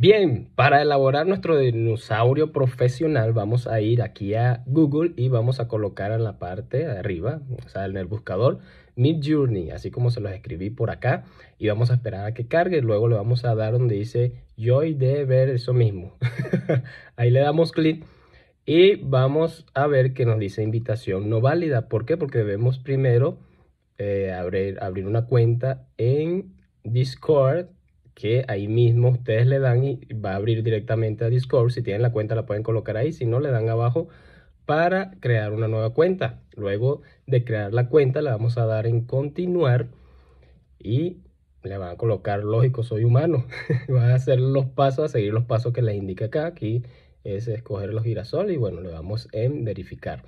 Bien, para elaborar nuestro dinosaurio profesional vamos a ir aquí a Google y vamos a colocar en la parte de arriba, o sea, en el buscador, Mid Journey, así como se los escribí por acá. Y vamos a esperar a que cargue, luego le vamos a dar donde dice Joy de ver eso mismo. Ahí le damos clic y vamos a ver que nos dice invitación no válida. ¿Por qué? Porque debemos primero eh, abrir, abrir una cuenta en Discord que ahí mismo ustedes le dan y va a abrir directamente a Discord. Si tienen la cuenta la pueden colocar ahí, si no le dan abajo para crear una nueva cuenta. Luego de crear la cuenta le vamos a dar en continuar y le van a colocar lógico soy humano. van a hacer los pasos, a seguir los pasos que les indica acá. Aquí es escoger los girasol y bueno, le vamos en verificar.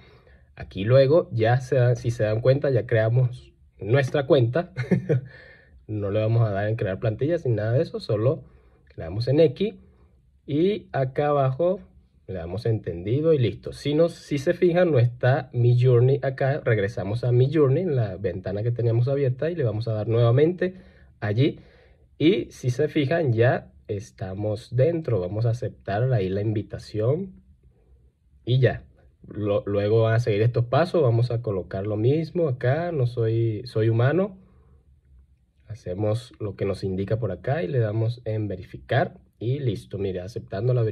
Aquí luego ya si se dan cuenta ya creamos nuestra cuenta. no le vamos a dar en crear plantillas ni nada de eso, solo le damos en X y acá abajo le damos entendido y listo. Si, no si se fijan, no está Mi Journey acá, regresamos a Mi Journey en la ventana que teníamos abierta y le vamos a dar nuevamente allí. Y si se fijan, ya estamos dentro, vamos a aceptar ahí la invitación y ya. luego van a seguir estos pasos, vamos a colocar lo mismo acá, no soy, soy humano hacemos lo que nos indica por acá y le damos en verificar y listo. Mire, aceptando la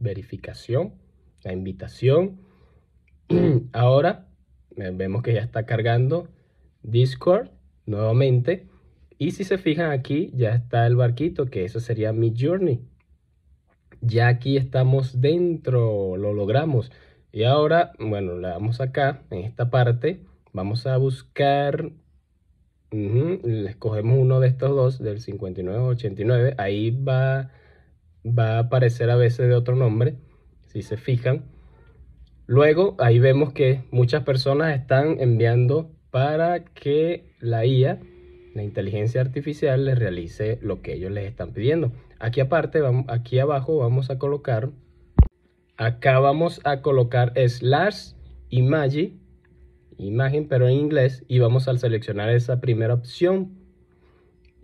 verificación, la invitación. Ahora vemos que ya está cargando Discord nuevamente. Y si se fijan aquí, ya está el barquito, que eso sería mi journey. Ya aquí estamos dentro, lo logramos. Y ahora, bueno, le damos acá, en esta parte, vamos a buscar les Escogemos uno de estos dos, del 59-89. Ahí va, va a aparecer a veces de otro nombre, si se fijan. Luego, ahí vemos que muchas personas están enviando para que la IA, la inteligencia artificial, les realice lo que ellos les están pidiendo. Aquí aparte, aquí abajo vamos a colocar, acá vamos a colocar slash imagi imagen, pero en inglés, y vamos a seleccionar esa primera opción.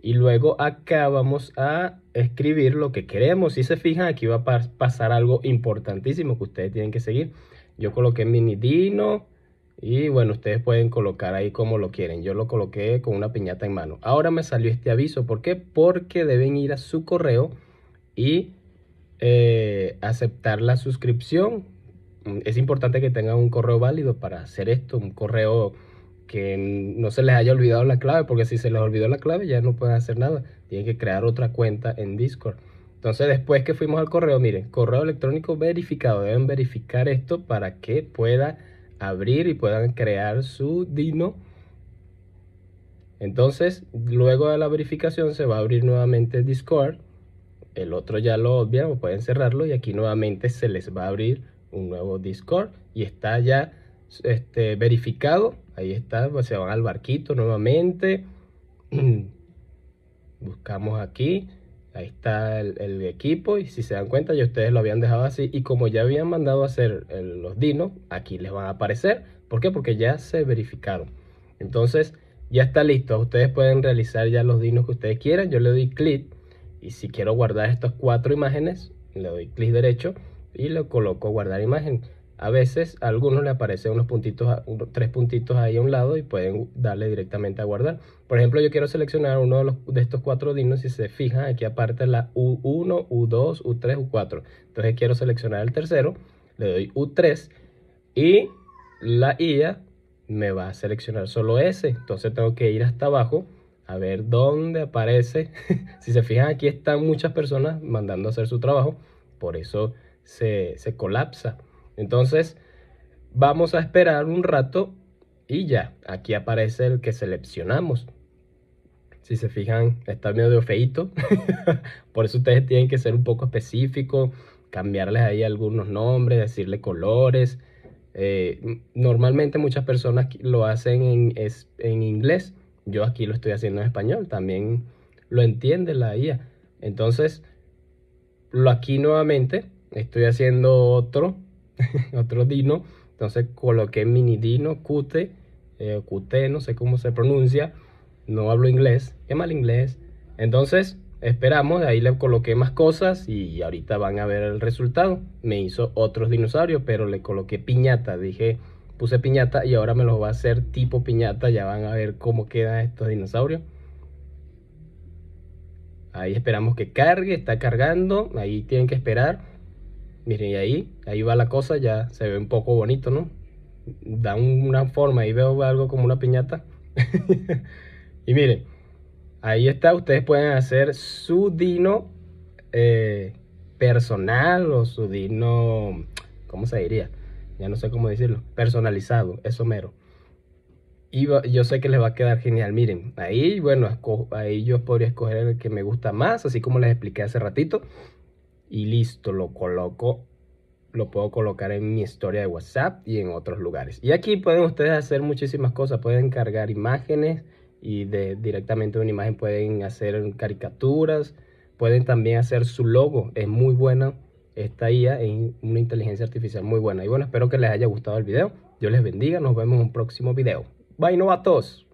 Y luego acá vamos a escribir lo que queremos. Si se fijan, aquí va a pasar algo importantísimo que ustedes tienen que seguir. Yo coloqué mini dino y bueno, ustedes pueden colocar ahí como lo quieren. Yo lo coloqué con una piñata en mano. Ahora me salió este aviso. ¿Por qué? Porque deben ir a su correo y eh, aceptar la suscripción Mm, es importante que tengan un correo válido para hacer esto, un correo que no se les haya olvidado la clave, porque si se les olvidó la clave ya no pueden hacer nada, tienen que crear otra cuenta en Discord. Entonces después que fuimos al correo, miren, correo electrónico verificado, deben verificar esto para que pueda abrir y puedan crear su Dino. Entonces, luego de la verificación se va a abrir nuevamente Discord. El otro ya lo obvia o pueden cerrarlo y aquí nuevamente se les va a abrir un nuevo Discord y está ya este, verificado. Ahí está, pues, se van al barquito nuevamente. Buscamos aquí. Ahí está el, equipo y si se dan cuenta ya ustedes lo habían dejado así y como ya habían mandado a hacer eh, los dinos, aquí les van a aparecer. ¿Por qué? Porque ya se verificaron. Entonces ya está listo. Ustedes pueden realizar ya los dinos que ustedes quieran. Yo le doy clic y si quiero guardar estas cuatro imágenes, le doy clic derecho y lo coloco guardar imagen. A veces a algunos le aparecen unos puntitos, tres puntitos ahí a un lado y pueden darle directamente a guardar. Por ejemplo, yo quiero seleccionar uno de, estos cuatro dinos y se fijan aquí aparte la U1, U2, U3, U4. Entonces quiero seleccionar el tercero, le doy U3 y la IA me va a seleccionar solo ese. Entonces tengo que ir hasta abajo a ver dónde aparece. si se fijan aquí están muchas personas mandando a hacer su trabajo. Por eso se, colapsa. Entonces, vamos a esperar un rato y ya, aquí aparece el que seleccionamos. Si se fijan, está medio feito. Por eso ustedes tienen que ser un poco específicos, cambiarles ahí algunos nombres, decirle colores. Eh, normalmente muchas personas lo hacen en, en inglés. Yo aquí lo estoy haciendo en español. También lo entiende la IA. Entonces, lo aquí nuevamente estoy haciendo otro, otro dino. Entonces coloqué mini dino, cute, eh, cute, no sé cómo se pronuncia. No hablo inglés, qué mal inglés. Entonces esperamos, ahí le coloqué más cosas y ahorita van a ver el resultado. Me hizo otros dinosaurios, pero le coloqué piñata, dije, puse piñata y ahora me los va a hacer tipo piñata, ya van a ver cómo quedan estos dinosaurios. Ahí esperamos que cargue, está cargando, ahí tienen que esperar. Miren, y ahí, ahí va la cosa, ya se ve un poco bonito, ¿no? Da una forma, ahí veo algo como una piñata. y miren, ahí está, ustedes pueden hacer su dino eh, personal o su dino, ¿cómo se diría? Ya no sé cómo decirlo, personalizado, eso mero. Y yo sé que les va a quedar genial. Miren, ahí, bueno, ahí yo podría escoger el que me gusta más, así como les expliqué hace ratito y listo, lo coloco, lo puedo colocar en mi historia de WhatsApp y en otros lugares. Y aquí pueden ustedes hacer muchísimas cosas, pueden cargar imágenes y de, directamente una imagen pueden hacer caricaturas, pueden también hacer su logo, es muy buena esta IA, es una inteligencia artificial muy buena. Y bueno, espero que les haya gustado el video, Dios les bendiga, nos vemos en un próximo video. Bye novatos.